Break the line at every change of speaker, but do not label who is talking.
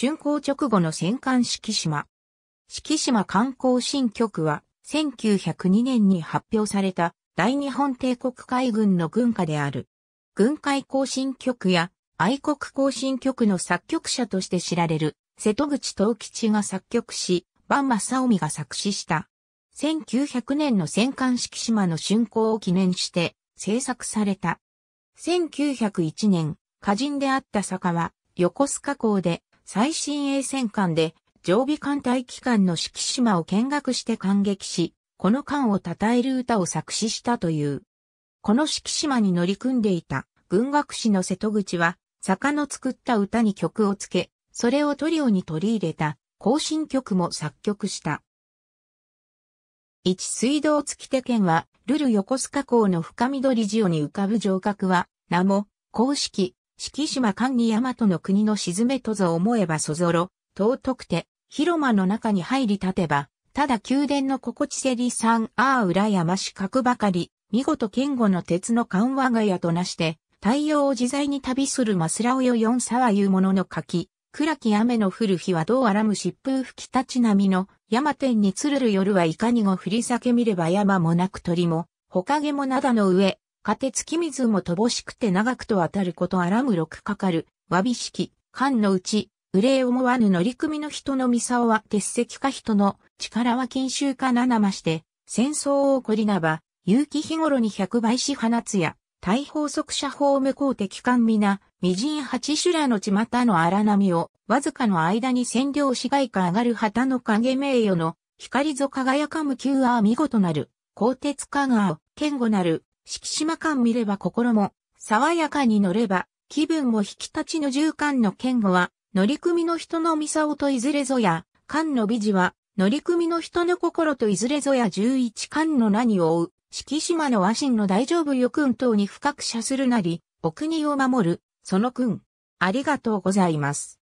竣工直後の戦艦四季島。四季島観光新局は、1902年に発表された大日本帝国海軍の軍歌である。軍海行進局や愛国行進局の作曲者として知られる瀬戸口東吉が作曲し、万正臣が作詞した。1900年の戦艦式島の竣工を記念して制作された。1901年、歌人であった坂は横須賀港で最新鋭戦艦で常備艦隊機関の四季島を見学して感激し、この艦を称える歌を作詞したという。この四季島に乗り組んでいた軍学士の瀬戸口は、坂の作った歌に曲をつけ、それをトリオに取り入れた行進曲も作曲した。一水道付き手剣は、ルル横須賀港の深緑をに浮かぶ城郭は、名も、公式、四季島管理大和の国の沈めとぞ思えばそぞろ、尊くて、広間の中に入り立てば、ただ宮殿の心地せりさんああ裏山四角ばかり、見事堅固の鉄の緩和がやとなして、太陽を自在に旅するマスラオヨヨンサいうものの柿、暗き雨の降る日はどうあらむ疾風吹き立ち波の山天につるる夜はいかにも降り裂け見れば山もなく鳥も、ほかげも灘の上、下鉄木水も乏しくて長くとたることあらむろくかかる、わびしき、勘のうち、憂い思わぬ乗組の人のミサオは鉄石か人の力は禁衆かななまして、戦争を起こりなば、有機日頃に百倍し放つや、大法則者法無効的官皆、微人八種らの巷の荒波を、わずかの間に占領し外貨上がる旗の影名誉の、光ぞ輝かむ旧ア見事なる、鋼鉄かがを、堅固なる、四季島間見れば心も、爽やかに乗れば、気分も引き立ちの従官の剣語は、乗組の人のミサといずれぞや、官の美事は、乗組の人の心といずれぞや十一官の何を追う、四季島の和心の大丈夫よ君等に深く謝するなり、お国を守る、その君。ありがとうございます。